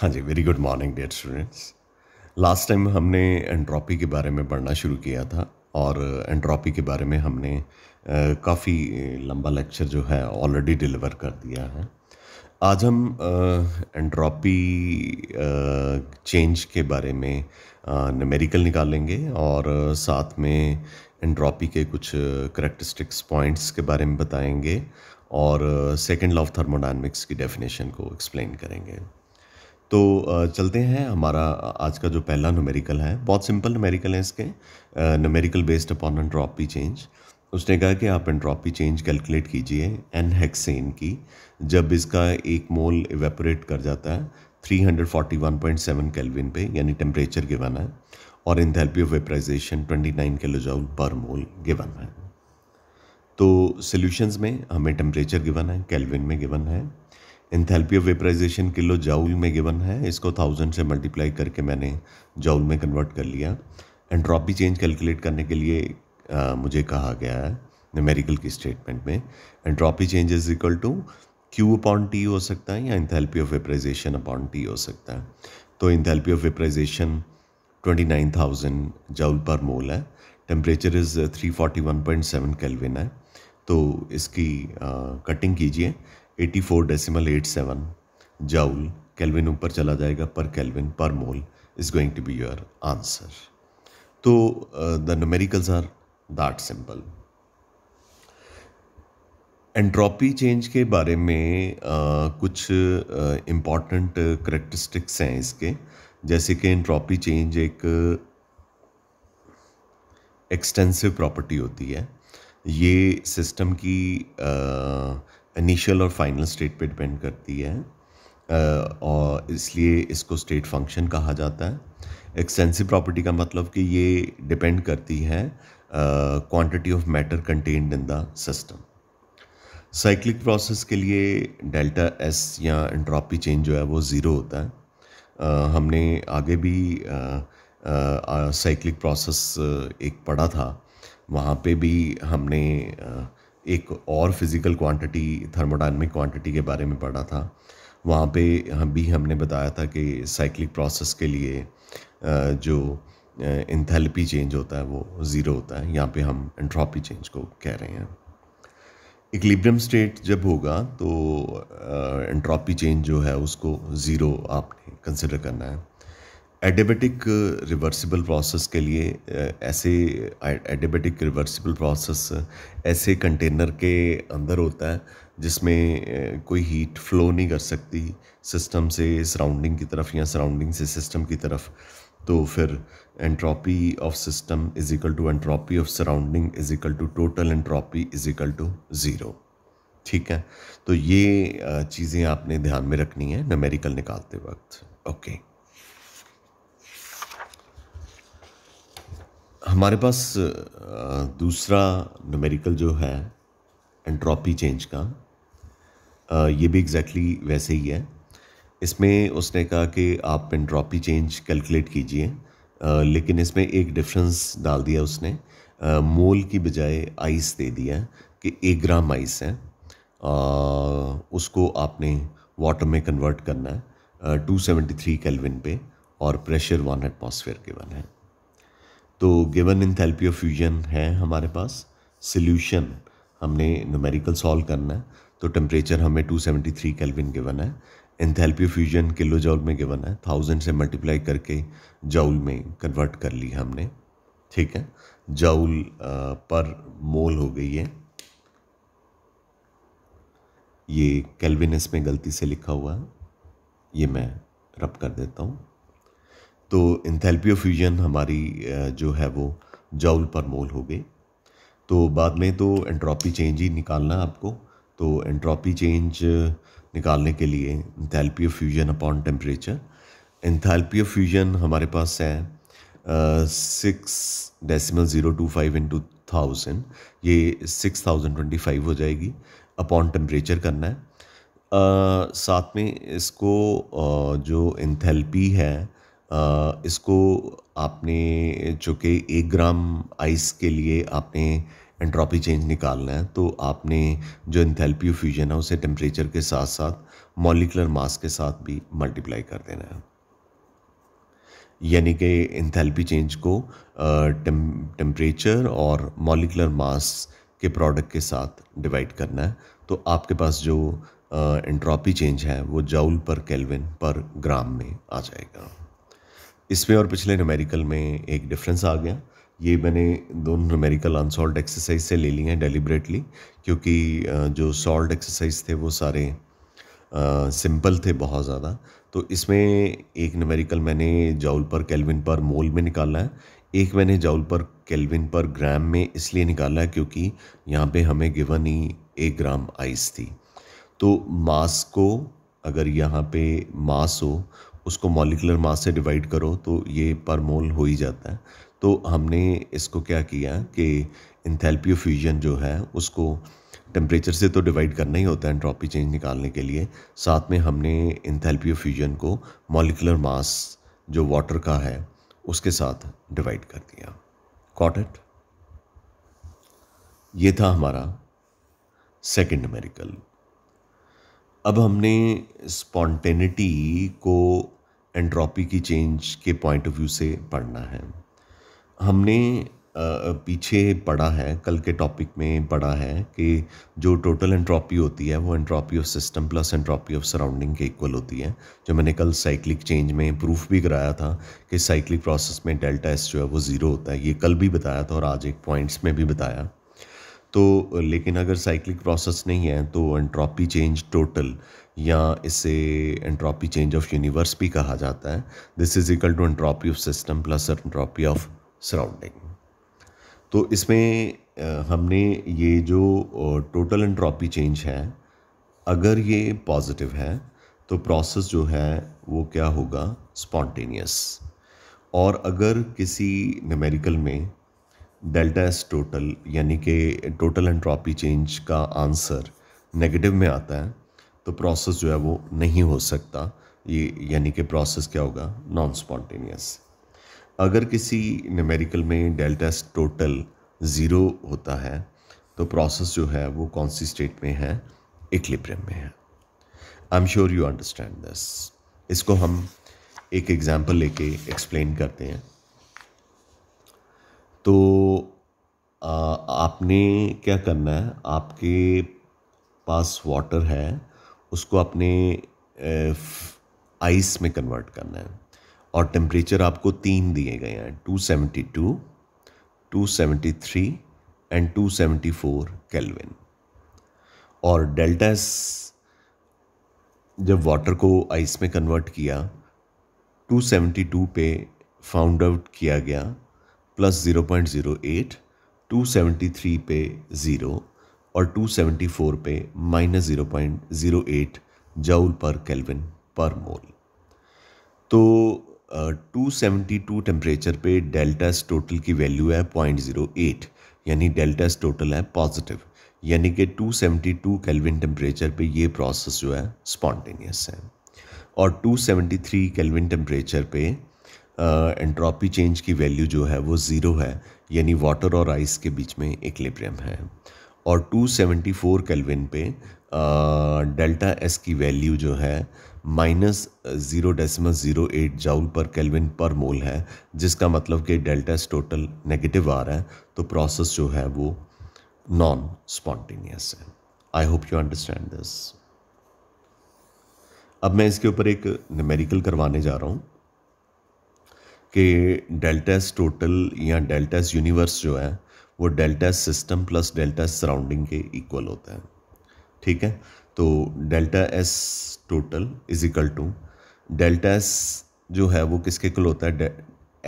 हाँ जी very good morning dear students last time हमने एंट्रॉपी के बारे में पढ़ना शुरू किया था और एंट्रॉपी के बारे में हमने काफ़ी लंबा लेक्चर जो है ऑलरेडी डिलीवर कर दिया है आज हम एंट्रॉपी चेंज के बारे में नमेरिकल निकालेंगे और साथ में एंट्रॉपी के कुछ करेक्टरिस्टिक्स पॉइंट्स के बारे में बताएंगे और सेकेंड लॉ ऑफ थर्मोडाइनमिक्स की डेफिनेशन को एक्सप्लेन करेंगे तो चलते हैं हमारा आज का जो पहला नोमेरिकल है बहुत सिंपल नोमेरिकल है इसके numerical based upon entropy change उसने कहा कि आप एंट्रोपी चेंज कैलकुलेट कीजिए एन हेक्सेन की जब इसका एक मोल इवेपोरेट कर जाता है 341.7 केल्विन पे यानी टेम्परेचर गिवन है और in enthalpy of vaporization 29 joule per mole given है तो सॉल्यूशंस में हमें टेम्परेचर गिवन है केल्विन में गिवन है enthalpy of vaporization kilo joule में गिवन है इसको थाउजेंड से मल्टीप्लाई करके मैंने जाउल में कन्वर्ट कर लिया एंट्रॉपी चेंज कैलकुलेट करने के लिए आ, मुझे कहा गया है न्यूमेरिकल की स्टेटमेंट में entropy change is equal to Q upon T हो सकता है या enthalpy of vaporization upon T हो सकता है तो enthalpy of vaporization twenty nine thousand joule per mole है temperature is three forty one point seven kelvin है तो इसकी कटिंग कीजिए 84.87 जाउल केल्विन ऊपर चला जाएगा पर केल्विन पर mole is going to be your answer तो the numericals are that simple entropy change के बारे में आ, uh, कुछ इम्पॉर्टेंट uh, करेक्टरिस्टिक्स हैं इसके जैसे कि एंट्रोपी चेंज एक एक्सटेंसिव प्रॉपर्टी होती है ये सिस्टम की आ, uh, इनिशियल और फाइनल स्टेट पे डिपेंड करती है और इसलिए इसको स्टेट फंक्शन कहा जाता है एक्सटेंसिव प्रॉपर्टी का मतलब कि ये डिपेंड करती है quantity of matter contained in the system cyclic process के लिए डेल्टा एस या एंट्रॉपी चेंज जो है वो ज़ीरो होता है आ, हमने आगे भी साइक्लिक प्रोसेस एक पढ़ा था वहाँ पे भी हमने आ, एक और फिज़िकल क्वांटिटी थर्मोडाइनमिक क्वांटिटी के बारे में पढ़ा था वहाँ पे हम भी हमने बताया था कि साइक्लिक प्रोसेस के लिए जो इंथेलपी चेंज होता है वो ज़ीरो होता है यहाँ पे हम एंट्रॉपी चेंज को कह रहे हैं इक्लिब्रियम स्टेट जब होगा तो एंट्रॉपी चेंज जो है उसको ज़ीरो आपने कंसिडर करना है एडेबेटिक रिवर्सिबल प्रोसेस के लिए uh, ऐसे एडेबेटिक रिवर्सिबल प्रोसेस ऐसे कंटेनर के अंदर होता है जिसमें uh, कोई हीट फ्लो नहीं कर सकती सिस्टम से सराउंडिंग की तरफ या सराउंडिंग से सिस्टम की तरफ तो फिर entropy of system is equal to entropy of surrounding is equal to total entropy is equal to zero ठीक है तो ये uh, चीज़ें आपने ध्यान में रखनी है नमेरिकल निकालते वक्त ओके okay. हमारे पास दूसरा न्यूमेरिकल जो है एंट्रॉपी चेंज का ये भी एग्जैक्टली exactly वैसे ही है इसमें उसने कहा कि आप एंट्रॉपी चेंज कैलकुलेट कीजिए लेकिन इसमें एक डिफरेंस डाल दिया उसने मोल की बजाय आइस दे दिया कि एक ग्राम आइस है उसको आपने वाटर में कन्वर्ट करना है टू सेवेंटी थ्री कैलविन पे और प्रेशर वन एटमोसफेयर के वन है तो गिवन थेल्पी ऑफ फ्यूजन है हमारे पास सोल्यूशन हमने न्यूमेरिकल सॉल्व करना है तो टेम्परेचर हमें 273 कैलविन गिवन है enthalpy of fusion kilo joule में गिवन है थाउजेंड से मल्टीप्लाई करके जाउल में कन्वर्ट कर ली हमने ठीक है जाउल पर मोल हो गई है ये कैलविन इसमें गलती से लिखा हुआ है ये मैं रब कर देता हूँ तो इंथेल्पियो फ्यूजन हमारी जो है वो जौल पर मोल हो गई तो बाद में तो एंट्रोपी चेंज ही निकालना है आपको तो एंट्रोपी चेंज निकालने के लिए enthalpy fusion upon temperature enthalpy of fusion हमारे पास है six decimal zero two five into thousand ये सिक्स थाउजेंड ट्वेंटी फाइव हो जाएगी अपॉन टेम्परेचर करना है uh, साथ में इसको uh, जो इंथेल्पी है इसको आपने जो कि एक ग्राम आइस के लिए आपने एंट्रोपी चेंज निकालना है तो आपने जो इंथेल्पी फ्यूजन है उसे टेम्परेचर के साथ साथ मॉलिकुलर मास के साथ भी मल्टीप्लाई कर देना है यानी कि इंथेल्पी चेंज को टेम्परेचर और मॉलिकुलर मास के प्रोडक्ट के साथ डिवाइड करना है तो आपके पास जो एंट्रॉपी चेंज है वो जाउल पर केल्विन पर ग्राम में आ जाएगा इसमें और पिछले नमेरिकल में एक डिफरेंस आ गया ये मैंने दोनों नमेरिकल अनसॉल्ड एक्सरसाइज से ले ली हैं डेलिब्रेटली क्योंकि जो सॉल्ड एक्सरसाइज थे वो सारे सिंपल थे बहुत ज़्यादा तो इसमें एक नमेरिकल मैंने जाउल पर कैलविन पर मोल में निकाला है एक मैंने जाउल पर कैलविन पर ग्राम में इसलिए निकाला है क्योंकि यहाँ पे हमें गिवन ही एक ग्राम आइस थी तो मास को अगर यहाँ पे मास हो उसको मॉलिकुलर मास से डिवाइड करो तो ये पर मोल हो ही जाता है तो हमने इसको क्या किया कि इंथेल्पियो फ्यूजन जो है उसको टेम्परेचर से तो डिवाइड करना ही होता है एंट्रॉपी चेंज निकालने के लिए साथ में हमने इंथेल्पियो फ्यूजन को मॉलिकुलर मास जो वाटर का है उसके साथ डिवाइड कर दिया कॉट इट ये था हमारा सेकंड मेरिकल अब हमने स्पॉन्टेनिटी को एंट्रॉपी की चेंज के पॉइंट ऑफ व्यू से पढ़ना है हमने पीछे पढ़ा है कल के टॉपिक में पढ़ा है कि जो टोटल एंट्रॉपी होती है वो entropy of system plus entropy of surrounding के इक्वल होती है जो मैंने कल साइक्लिक चेंज में प्रूफ भी कराया था कि साइक्लिक प्रोसेस में डेल्टा एस जो है वो ज़ीरो होता है ये कल भी बताया था और आज एक पॉइंट्स में भी बताया तो लेकिन अगर साइक्लिक प्रोसेस नहीं है तो एंट्रॉपी चेंज टोटल या इसे एंट्रॉपी चेंज ऑफ यूनिवर्स भी कहा जाता है this is equal to entropy of system plus entropy of surrounding तो इसमें हमने ये जो टोटल एंट्रॉपी चेंज है अगर ये पॉजिटिव है तो प्रोसेस जो है वो क्या होगा स्पॉन्टेनियस और अगर किसी नमेरिकल में डेल्टा एस टोटल यानी कि टोटल एंट्रॉपी चेंज का आंसर नेगेटिव में आता है तो प्रोसेस जो है वो नहीं हो सकता ये यानी कि प्रोसेस क्या होगा नॉन स्पॉन्टेनियस अगर किसी न्यूमेरिकल में डेल्टा एस टोटल ज़ीरो होता है तो प्रोसेस जो है वो कौन सी स्टेट में है इक्लिब्रियम में है I am sure you understand this इसको हम एक एग्ज़ाम्पल लेके एक्सप्लेन करते हैं तो आ, आपने क्या करना है आपके पास वाटर है उसको अपने आइस में कन्वर्ट करना है और टेम्परेचर आपको तीन दिए गए हैं 272, 273 एंड 274 कैलविन और डेल्टा एस जब वाटर को आइस में कन्वर्ट किया 272 पे फाउंड आउट किया गया plus zero point zero eight two seventy three पे ज़ीरो और टू सेवेंटी फोर पे minus zero point zero eight joule पर केल्विन पर मोल तो टू सेवेंटी टू टेम्परेचर पे डेल्टा टोटल की वैल्यू है पॉइंट ज़ीरो एट यानी डेल्टा टोटल है पॉजिटिव यानी कि 272 केल्विन टेम्परेचर पे ये प्रोसेस जो है स्पॉन्टेनियस है और 273 केल्विन टेम्परेचर पे एंट्रोपी चेंज की वैल्यू जो है वो ज़ीरो है यानी वाटर और आइस के बीच में इक्लिब्रियम है और 274 कैलविन पे डेल्टा एस की वैल्यू जो है minus zero decimal zero eight joule पर कैलविन पर मोल है जिसका मतलब कि डेल्टा एस टोटल नेगेटिव आ रहा है तो प्रोसेस जो है वो नॉन स्पॉन्टेनियस है I hope you understand this अब मैं इसके ऊपर एक न्यूमेरिकल करवाने जा रहा हूँ कि डेल्टा एस टोटल या डेल्टा एस यूनिवर्स जो है वो delta system plus delta surrounding के इक्वल होता है ठीक है तो delta S total is equal to delta S जो है वो किसके इक्वल होता है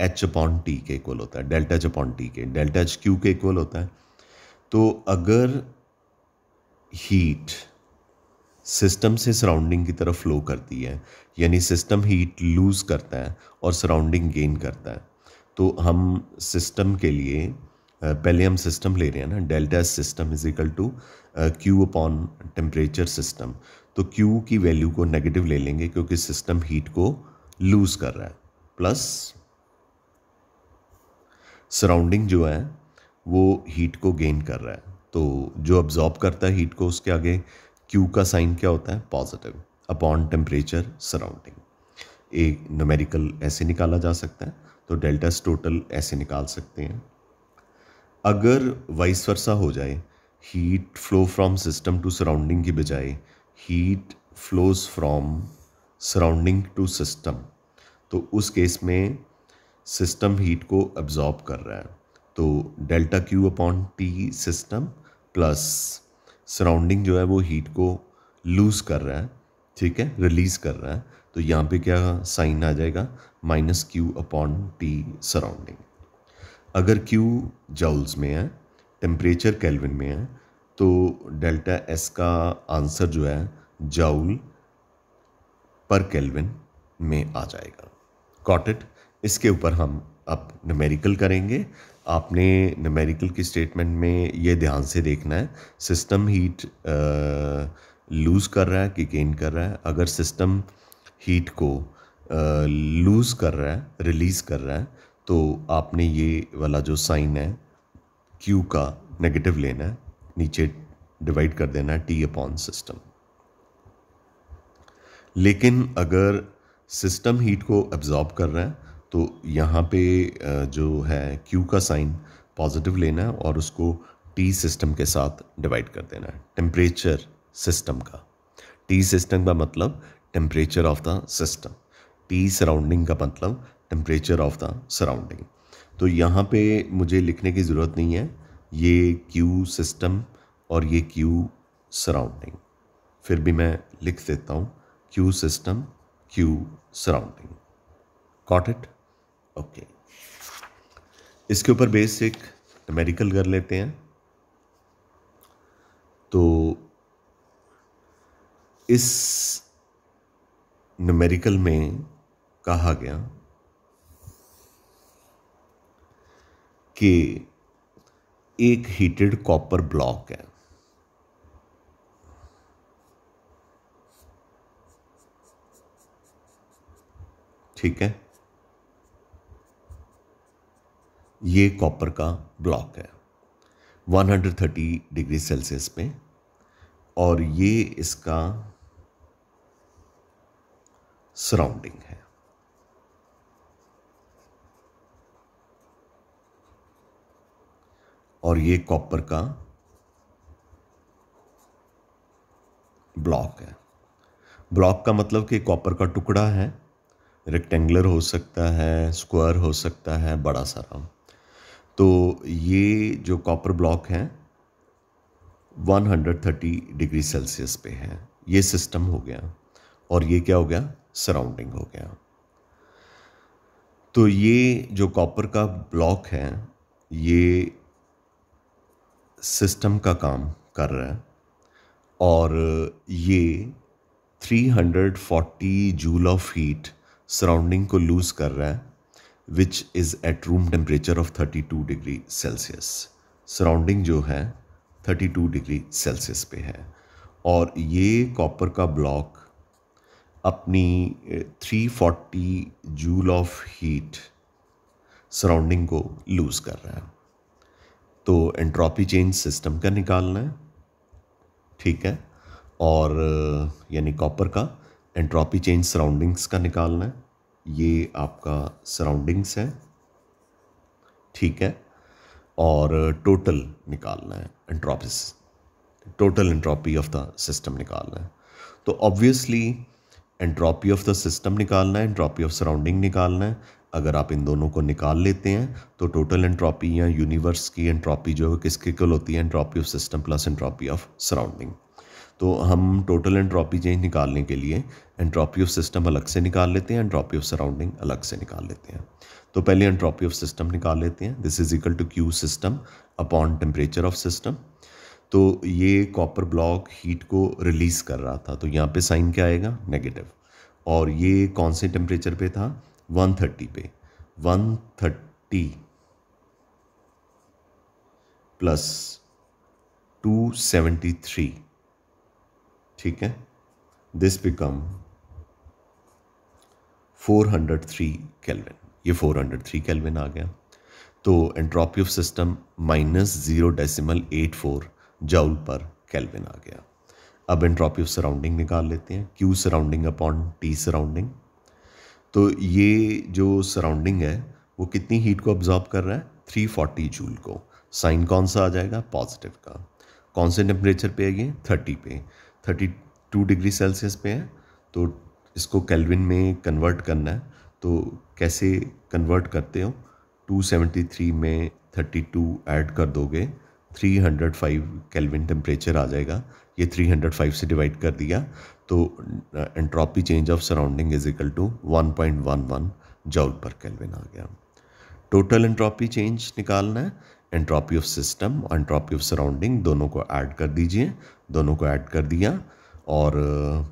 एच अपॉन टी के इक्वल होता है डेल्टा एच अपॉन टी के डेल्टा एच क्यू के इक्वल होता है तो अगर हीट सिस्टम से सराउंडिंग की तरफ फ्लो करती है यानी सिस्टम हीट लूज़ करता है और सराउंडिंग गेन करता है तो हम सिस्टम के लिए पहले हम सिस्टम ले रहे हैं ना delta system is equal to Q upon temperature system तो क्यू की वैल्यू को नेगेटिव ले लेंगे क्योंकि सिस्टम हीट को लूज़ कर रहा है प्लस सराउंडिंग जो है वो हीट को गेन कर रहा है तो जो अब्जॉर्ब करता है हीट को उसके आगे क्यू का साइन क्या होता है पॉजिटिव अपॉन टेम्परेचर सराउंडिंग एक नोमेरिकल ऐसे निकाला जा सकता है तो डेल्टा टोटल ऐसे निकाल सकते हैं अगर वाइस वर्सा हो जाए heat flow from system to surrounding की बजाय heat flows from surrounding to system तो उस केस में सिस्टम हीट को एब्जॉर्ब कर रहा है तो delta Q upon T system plus surrounding जो है वो हीट को लूज़ कर रहा है ठीक है रिलीज़ कर रहा है तो यहाँ पे क्या साइन आ जाएगा minus Q upon T surrounding अगर क्यू जाउल्स में है टेम्परेचर कैलविन में है तो डेल्टा एस का आंसर जो है जाउल पर कैलविन में आ जाएगा कॉटेट इसके ऊपर हम अब न्यूमेरिकल करेंगे आपने नमेरिकल की स्टेटमेंट में ये ध्यान से देखना है सिस्टम हीट लूज़ कर रहा है कि गेन कर रहा है अगर सिस्टम हीट को लूज़ कर रहा है रिलीज़ कर रहा है तो आपने ये वाला जो साइन है क्यू का नेगेटिव लेना है नीचे डिवाइड कर देना है टी अपॉन सिस्टम लेकिन अगर सिस्टम हीट को एब्जॉर्ब कर रहा है तो यहाँ पे जो है क्यू का साइन पॉजिटिव लेना है और उसको टी सिस्टम के साथ डिवाइड कर देना है टेम्परेचर सिस्टम का टी सिस्टम का मतलब temperature of the system T surrounding का मतलब टेम्परेचर ऑफ द सराउंडिंग तो यहाँ पे मुझे लिखने की ज़रूरत नहीं है ये क्यू सिस्टम और ये क्यू सराउंडिंग फिर भी मैं लिख देता हूँ Q system Q surrounding got it okay इसके ऊपर बेस एक नमेरिकल कर लेते हैं तो इस नमेरिकल में कहा गया कि एक हीटेड कॉपर ब्लॉक है ठीक है ये कॉपर का ब्लॉक है 130 डिग्री सेल्सियस पे और ये इसका सराउंडिंग है और ये कॉपर का ब्लॉक है ब्लॉक का मतलब कि कॉपर का टुकड़ा है रेक्टेंगुलर हो सकता है स्क्वायर हो सकता है बड़ा सारा तो ये जो कॉपर ब्लॉक है 130 डिग्री सेल्सियस पे है ये सिस्टम हो गया और ये क्या हो गया सराउंडिंग हो गया तो ये जो कॉपर का ब्लॉक है ये सिस्टम का काम कर रहा है और ये 340 जूल ऑफ हीट सराउंडिंग को लूज़ कर रहा है which is at room temperature of 32 degree Celsius surrounding जो है 32 डिग्री सेल्सियस पे है और ये कॉपर का ब्लॉक अपनी 340 जूल ऑफ हीट सराउंडिंग को लूज़ कर रहा है तो एंट्रोपी चेंज सिस्टम का निकालना है ठीक है और यानी कॉपर का एंट्रोपी चेंज सराउंडिंग्स का निकालना है ये आपका सराउंडिंग्स है ठीक है और टोटल निकालना है entropies total entropy of the system निकालना है तो obviously entropy of the system निकालना है एंट्रोपी ऑफ सराउंडिंग निकालना है अगर आप इन दोनों को निकाल लेते हैं तो टोटल एंट्रोपी या यूनिवर्स की एंट्रोपी जो है किसके कल होती है entropy of system plus entropy of surrounding तो हम टोटल एंट्रॉपी चेंज निकालने के लिए एंट्रॉपी ऑफ सिस्टम अलग से निकाल लेते हैं एंट्रॉपी ऑफ सराउंडिंग अलग से निकाल लेते हैं तो पहले एंट्रॉपी ऑफ सिस्टम निकाल लेते हैं this is equal to Q system upon temperature of system तो ये कॉपर ब्लॉक हीट को रिलीज़ कर रहा था तो यहाँ पे साइन क्या आएगा नेगेटिव और ये कौन से टेम्परेचर पे था 130 पे 130 प्लस 273 ठीक है दिस बिकम 403 केल्विन ये 403 केल्विन आ गया तो entropy of system minus zero decimal eight four joule पर केल्विन आ गया अब एंट्रोपी ऑफ सराउंडिंग निकाल लेते हैं Q surrounding upon T surrounding तो ये जो सराउंडिंग है वो कितनी हीट को ऑब्जॉर्ब कर रहा है 340 जूल को साइन कौन सा आ जाएगा पॉजिटिव का कौन से टेम्परेचर पे है ये 30 पे थर्टी टू डिग्री सेल्सियस पे है तो इसको कैलविन में कन्वर्ट करना है तो कैसे कन्वर्ट करते हो टू सेवेंटी थ्री में थर्टी टू ऐड कर दोगे three hundred five kelvin temperature आ जाएगा ये थ्री हंड्रेड फाइव से डिवाइड कर दिया तो entropy change of surrounding is equal to one one point one joule पर कैलविन आ गया टोटल एंट्रॉपी चेंज निकालना है एंट्रॉपी ऑफ सिस्टम और एंट्रॉपी ऑफ सराउंडिंग दोनों को ऐड कर दीजिए दोनों को ऐड कर दिया और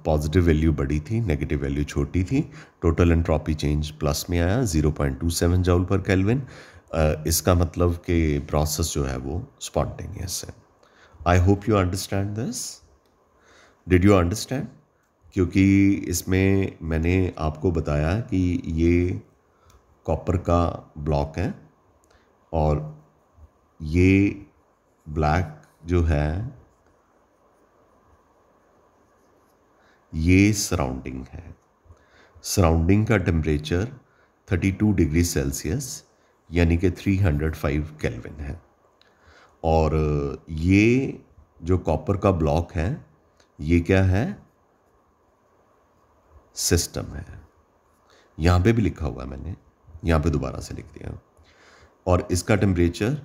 पॉजिटिव uh, वैल्यू बड़ी थी नेगेटिव वैल्यू छोटी थी टोटल एंट्रॉपी चेंज प्लस में आया 0.27 जाउल पर कैलविन इसका मतलब कि प्रोसेस जो है वो स्पॉन्टेनियस है I hope you understand this did you understand क्योंकि इसमें मैंने आपको बताया कि ये कॉपर का ब्लॉक है और ये ब्लैक जो है ये सराउंडिंग है सराउंडिंग का टेम्परेचर 32 डिग्री सेल्सियस यानी कि 305 केल्विन है और ये जो कॉपर का ब्लॉक है ये क्या है सिस्टम है यहाँ पे भी लिखा हुआ है मैंने यहाँ पे दोबारा से लिख दिया और इसका टेम्परेचर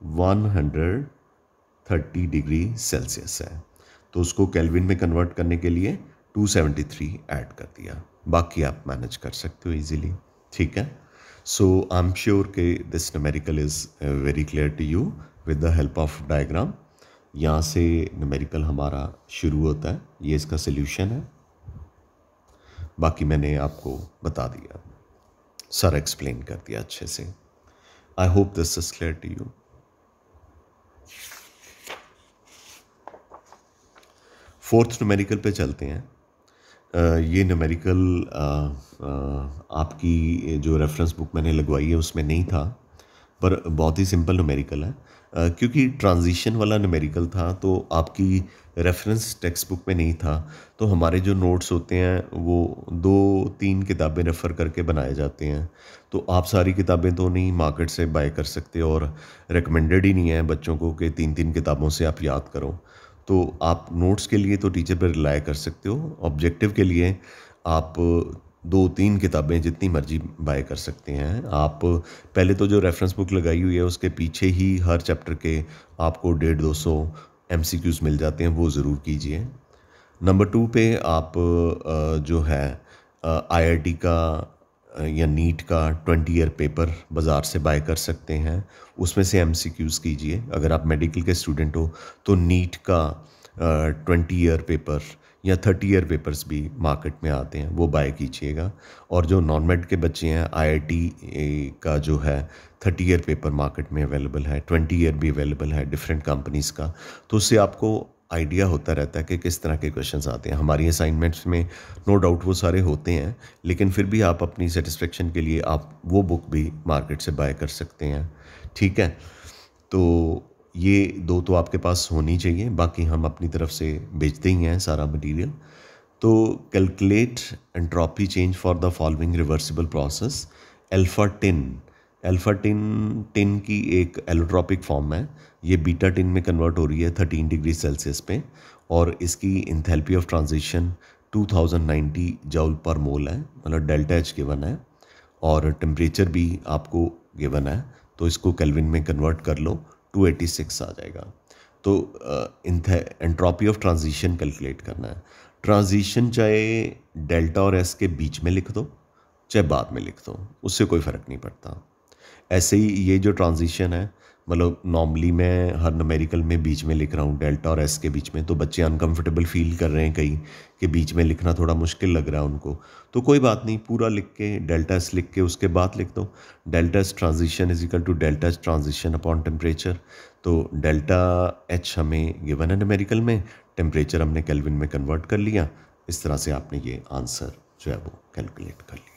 130 डिग्री सेल्सियस है तो उसको कैलविन में कन्वर्ट करने के लिए 273 ऐड कर दिया बाकी आप मैनेज कर सकते हो इजीली ठीक है सो आई एम श्योर के this numerical is very clear to you with the help of diagram यहाँ से नमेरिकल हमारा शुरू होता है ये इसका सोल्यूशन है बाकी मैंने आपको बता दिया सर एक्सप्लेन कर दिया अच्छे से I hope this is clear to you fourth numerical पे चलते हैं आ, ये नुमेरिकल आपकी जो रेफरेंस बुक मैंने लगवाई है उसमें नहीं था पर बहुत ही सिंपल न्यूमेरिकल है क्योंकि ट्रांजिशन वाला नमेरिकल था तो आपकी रेफरेंस टेक्स्ट बुक में नहीं था तो हमारे जो नोट्स होते हैं वो दो तीन किताबें रेफ़र करके बनाए जाते हैं तो आप सारी किताबें तो नहीं मार्केट से बाय कर सकते और रिकमेंडेड ही नहीं है बच्चों को कि तीन तीन किताबों से आप याद करो तो आप नोट्स के लिए तो टीचर पर रिलाई कर सकते हो ऑब्जेक्टिव के लिए आप दो तीन किताबें जितनी मर्जी बाय कर सकते हैं आप पहले तो जो रेफरेंस बुक लगाई हुई है उसके पीछे ही हर चैप्टर के आपको डेढ़ दो सौ एम मिल जाते हैं वो ज़रूर कीजिए नंबर टू पे आप जो है आईआईटी का या नीट का ट्वेंटी ईयर पेपर बाज़ार से बाय कर सकते हैं उसमें से एम कीजिए अगर आप मेडिकल के स्टूडेंट हो तो नीट का ट्वेंटी ईयर पेपर या थर्टी ईयर पेपर्स भी मार्केट में आते हैं वो बाय कीजिएगा और जो नॉन मेड के बच्चे हैं आईआईटी का जो है थर्टी ईयर पेपर मार्केट में अवेलेबल है ट्वेंटी ईयर भी अवेलेबल है डिफरेंट कंपनीज़ का तो उससे आपको आइडिया होता रहता है कि किस तरह के क्वेश्चंस आते हैं हमारी असाइनमेंट्स में नो no डाउट वो सारे होते हैं लेकिन फिर भी आप अपनी सेटिस्फेक्शन के लिए आप वो बुक भी मार्केट से बाय कर सकते हैं ठीक है तो ये दो तो आपके पास होनी चाहिए बाकी हम अपनी तरफ से बेचते ही हैं सारा मटेरियल तो calculate entropy change for the following reversible process alpha tin alpha tin tin की एक एलोट्रॉपिक फॉर्म है ये बीटा टिन में कन्वर्ट हो रही है थर्टीन डिग्री सेल्सियस पे और इसकी इंथेल्पी ऑफ ट्रांजिशन 2090 जूल पर मोल है मतलब डेल्टा एच गिवन है और टेम्परेचर भी आपको गिवन है तो इसको कैलविन में कन्वर्ट कर लो 286 आ जाएगा तो इन ऑफ ट्रांजिशन कैलकुलेट करना है ट्रांजिशन चाहे डेल्टा और एस के बीच में लिख दो चाहे बाद में लिख दो उससे कोई फ़र्क नहीं पड़ता ऐसे ही ये जो ट्रांजिशन है मतलब नॉर्मली मैं हर नमेरिकल में बीच में लिख रहा हूँ डेल्टा और एस के बीच में तो बच्चे अनकंफर्टेबल फील कर रहे हैं कहीं कि बीच में लिखना थोड़ा मुश्किल लग रहा है उनको तो कोई बात नहीं पूरा लिख के डेल्टा एस लिख के उसके बाद लिख दो delta S transition is equal to delta S transition upon temperature तो डेल्टा एच हमें गिवन है नमेरिकल में टेम्परेचर हमने कैलविन में कन्वर्ट कर लिया इस तरह से आपने ये आंसर जो है वो कैलकुलेट कर लिया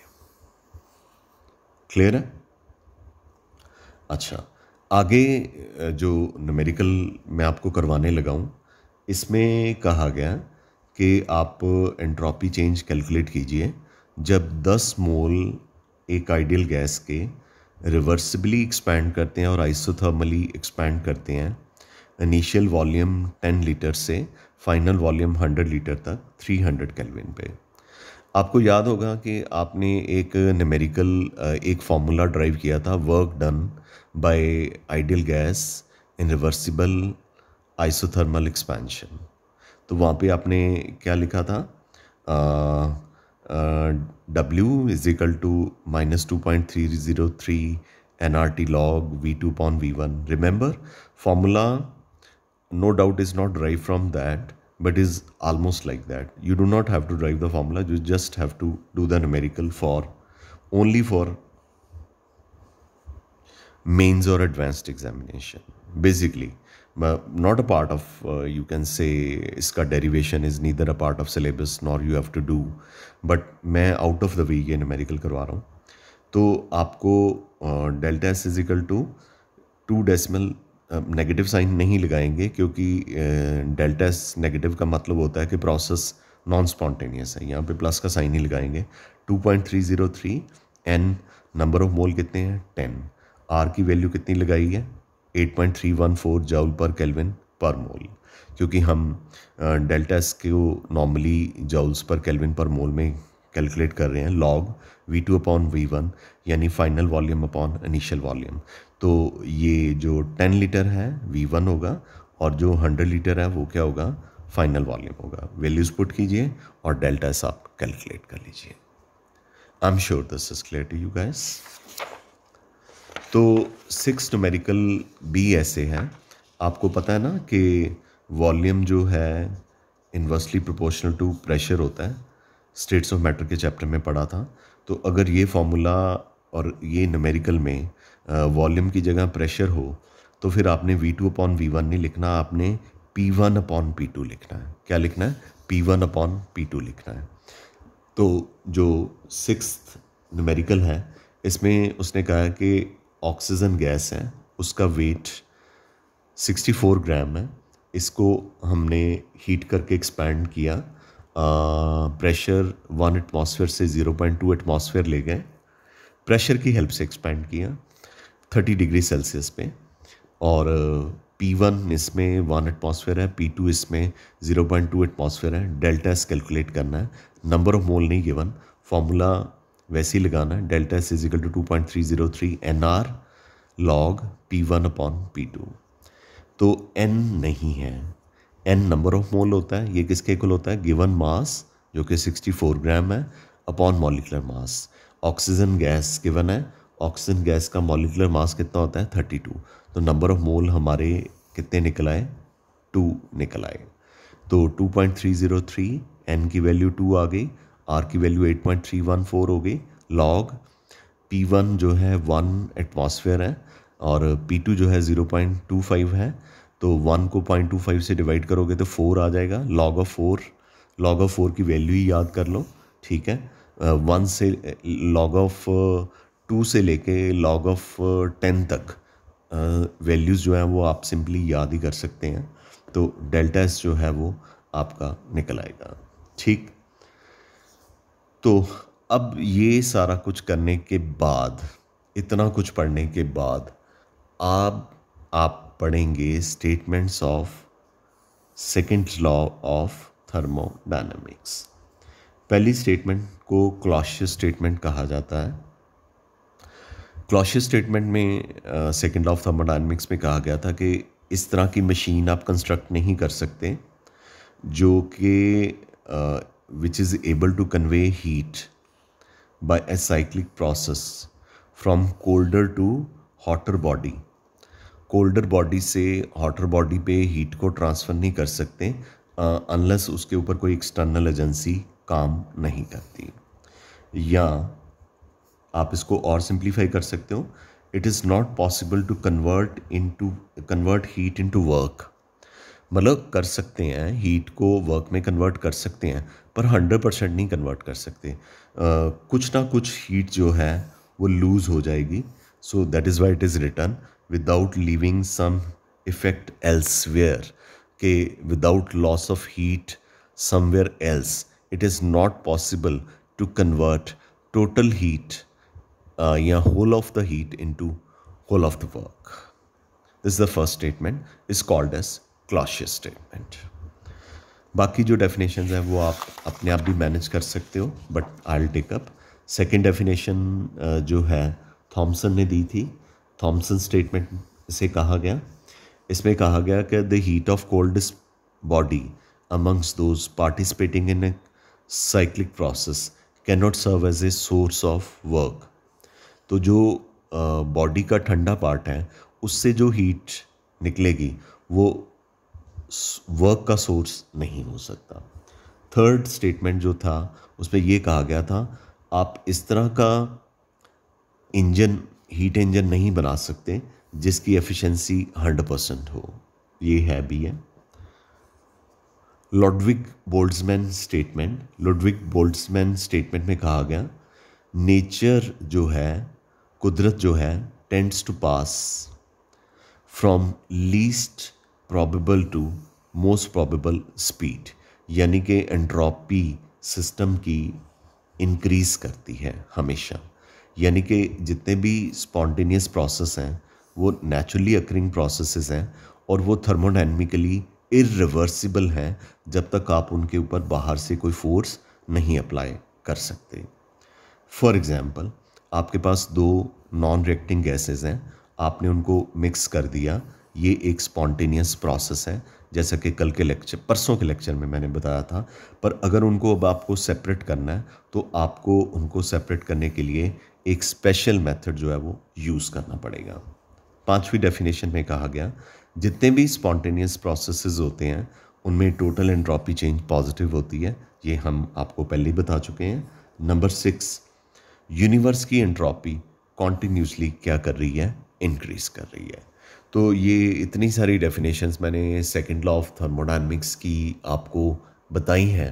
क्लियर है अच्छा आगे जो नमेरिकल मैं आपको करवाने लगा हूँ इसमें कहा गया कि आप एंट्रॉपी चेंज कैलकुलेट कीजिए जब 10 मोल एक आइडियल गैस के रिवर्सिबली एक्सपैंड करते हैं और आइसोथर्मली एक्सपैंड करते हैं इनिशियल वॉल्यूम 10 लीटर से फाइनल वॉल्यूम 100 लीटर तक 300 कैलविन पे आपको याद होगा कि आपने एक नमेरिकल एक फार्मूला ड्राइव किया था work done by ideal gas in reversible isothermal expansion. तो वहाँ पर आपने क्या लिखा था W is equal to minus two point three zero three n R T log V two upon V one remember formula no doubt is not derive from that but is almost like that you do not have to derive the formula you just have to do the numerical for only for mains or advanced examination basically but not a part of uh, you can say इसका derivation is neither a part of syllabus nor you have to do but मैं out of the way ये numerical करवा रहा हूँ तो आपको delta S is equal to two decimal negative sign नहीं लगाएंगे क्योंकि डेल्टा एस नेगेटिव का मतलब होता है कि प्रोसेस नॉन स्पॉन्टेनियस है यहाँ पे प्लस का साइन ही लगाएंगे 2.303 एन नंबर ऑफ मोल कितने हैं 10 आर की वैल्यू कितनी लगाई है 8.314 जाउल पर कैलविन पर मोल क्योंकि हम डेल्टा एस को नॉर्मली जाउल्स पर कैलविन पर मोल में कैलकुलेट कर रहे हैं log V two upon V one यानी final volume upon initial volume तो ये जो 10 लीटर है वी वन होगा और जो 100 लीटर है वो क्या होगा फाइनल वॉल्यूम होगा वैल्यूज़ पुट कीजिए और डेल्टा एस आप कैलकुलेट कर लीजिए I am sure this is clear to you guys तो सिक्स न्यूमेरिकल भी ऐसे हैं आपको पता है ना कि वॉल्यूम जो है इन्वर्सली प्रोपोर्शनल टू प्रेशर होता है स्टेट्स ऑफ मैटर के चैप्टर में पढ़ा था तो अगर ये फॉर्मूला और ये न्यूमेरिकल में वॉल्यूम की जगह प्रेशर हो तो फिर आपने V two upon V one नहीं लिखना आपने P one upon P two लिखना है क्या लिखना है P one upon P two लिखना है तो जो सिक्स नुमेरिकल है इसमें उसने कहा कि ऑक्सीजन गैस है उसका वेट 64 ग्राम है इसको हमने हीट करके एक्सपैंड किया प्रेशर वन एटमॉस्फेयर से 0.2 पॉइंट ले गए प्रेशर की हेल्प से एक्सपैंड किया 30 डिग्री सेल्सियस पे और पी वन इसमें वन एटमॉस्फेयर है पी टू इसमें ज़ीरो पॉइंट टू है डेल्टा एस कैलकुलेट करना है नंबर ऑफ मोल नहीं गिवन फार्मूला वैसे ही लगाना है delta S is equal to two point three zero three n R log P one upon P two तो एन नहीं है एन नंबर ऑफ मोल होता है ये किसके इक्वल होता है गिवन मास जो कि सिक्सटी फोर ग्राम है upon molecular mass oxygen gas given है ऑक्सीजन गैस का मॉलिकुलर मास कितना होता है थर्टी टू तो नंबर ऑफ मोल हमारे कितने निकल आए टू निकल आए तो थ्री एन की वैल्यू टू आ गई आर की वैल्यू 8.314 हो गई लॉग पी वन जो है वन एटमॉस्फेयर है और पी टू जो है 0.25 है तो वन को 0.25 से डिवाइड करोगे तो फोर आ जाएगा log of four log of four की वैल्यू ही याद कर लो ठीक है वन uh, से लॉग ऑफ टू से लेके लॉग ऑफ टेन तक वैल्यूज़ uh, जो हैं वो आप सिंपली याद ही कर सकते हैं तो डेल्टा एस जो है वो आपका निकल आएगा ठीक तो अब ये सारा कुछ करने के बाद इतना कुछ पढ़ने के बाद आप आप पढ़ेंगे statements of second law of thermodynamics पहली स्टेटमेंट को क्लॉशियस स्टेटमेंट कहा जाता है क्लॉशियस स्टेटमेंट में सेकेंड लॉ ऑफ थर्मोडायनामिक्स में कहा गया था कि इस तरह की मशीन आप कंस्ट्रक्ट नहीं कर सकते जो कि which is able to convey heat by a cyclic process from colder to hotter body colder body से हॉटर बॉडी पे हीट को ट्रांसफ़र नहीं कर सकते अनलस uh, उसके ऊपर कोई एक्सटर्नल एजेंसी काम नहीं करती या आप इसको और सिंप्लीफाई कर सकते हो it is not possible to convert in convert heat into work मतलब कर सकते हैं हीट को वर्क में कन्वर्ट कर सकते हैं पर हंड्रेड परसेंट नहीं कन्वर्ट कर सकते आ, कुछ ना कुछ हीट जो है वो लूज़ हो जाएगी so that is why it is return without living some effect elsewhere के without loss of heat somewhere else it is not possible to convert total heat या whole of the heat into whole of the work this the first statement is called as Clausius statement बाकी जो definition है वो आप अपने आप भी manage कर सकते हो but I take up second definition जो है थॉमसन ने दी थी थॉमसन स्टेटमेंट से कहा गया इसमें कहा गया कि the heat of cold body amongst those participating in a cyclic process can not serve as a source of work तो जो बॉडी का ठंडा पार्ट है उससे जो हीट निकलेगी वो वर्क का सोर्स नहीं हो सकता थर्ड स्टेटमेंट जो था उसमें यह कहा गया था आप इस तरह का इंजन हीट इंजन नहीं बना सकते जिसकी एफिशिएंसी हंड्रेड परसेंट हो ये है भी है Ludwig Boltzmann statement Ludwig Boltzmann statement में कहा गया नेचर जो है कुदरत जो है tends to pass from least probable to most probable speed यानी कि एंड्रॉपी सिस्टम की इंक्रीज़ करती है हमेशा यानी कि जितने भी स्पॉन्टेनियस प्रोसेस हैं वो नेचुरली अक्रिंग प्रोसेसेस हैं और वो थर्मोडाइनमिकली इरिवर्सिबल हैं जब तक आप उनके ऊपर बाहर से कोई फोर्स नहीं अप्लाई कर सकते फॉर एग्ज़ाम्पल आपके पास दो नॉन रिएक्टिंग गैसेस हैं आपने उनको मिक्स कर दिया ये एक स्पॉन्टेनियस प्रोसेस है जैसा कि कल के लेक्चर परसों के लेक्चर में मैंने बताया था पर अगर उनको अब आपको सेपरेट करना है तो आपको उनको सेपरेट करने के लिए एक स्पेशल मेथड जो है वो यूज़ करना पड़ेगा पांचवी डेफिनेशन में कहा गया जितने भी स्पॉन्टेनियस प्रोसेसेस होते हैं उनमें टोटल एंट्रॉपी चेंज पॉजिटिव होती है ये हम आपको पहले ही बता चुके हैं नंबर सिक्स यूनिवर्स की एंट्रॉपी कॉन्टीन्यूसली क्या कर रही है इंक्रीज कर रही है तो ये इतनी सारी डेफिनेशंस मैंने सेकंड लॉ ऑफ थर्मोडाइनमिक्स की आपको बताई हैं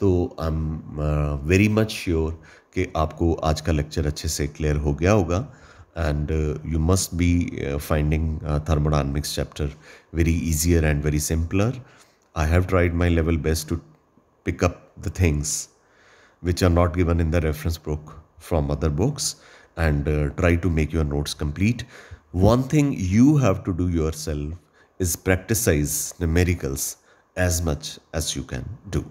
तो I am very much sure कि आपको आज का लेक्चर अच्छे से क्लियर हो गया होगा and you must be finding thermodynamics chapter very easier and very simpler I have tried my level best to pick up the things which are not given in the reference book book other books and try to make your notes complete One thing you have to do yourself is practice numericals as much as you can do.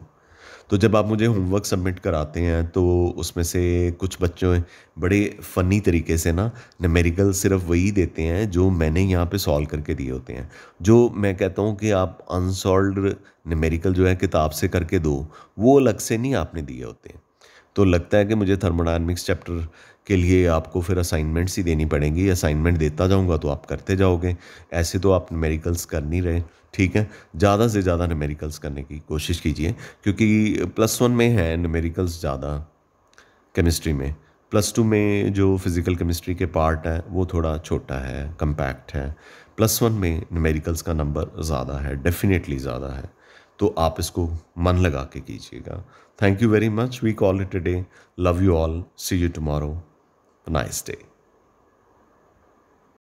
तो जब आप मुझे homework submit कराते हैं तो उसमें से कुछ बच्चों बड़े फ़नी तरीके से ना नमेरिकल सिर्फ वही देते हैं जो मैंने यहाँ पे सॉल्व करके दिए होते हैं जो मैं कहता हूँ कि आप अनसॉल्व नमेरिकल जो है किताब से करके दो वो अलग से नहीं आपने दिए होते हैं तो लगता है कि मुझे थर्मोडायनमिक्स चैप्टर के लिए आपको फिर असाइनमेंट्स ही देनी पड़ेंगी असाइनमेंट देता जाऊंगा तो आप करते जाओगे ऐसे तो आप नमेरिकल्स कर नहीं रहे ठीक है ज़्यादा से ज़्यादा नमेरिकल्स करने की कोशिश कीजिए क्योंकि प्लस वन में है नमेरिकल्स ज़्यादा केमिस्ट्री में प्लस टू में जो फिज़िकल केमिस्ट्री के पार्ट है वो थोड़ा छोटा है कम्पैक्ट है प्लस वन में नमेरिकल्स का नंबर ज़्यादा है डेफिनेटली ज़्यादा है तो आप इसको मन लगा के कीजिएगा Thank you very much. We call it a day. Love you all. See you tomorrow. A nice day.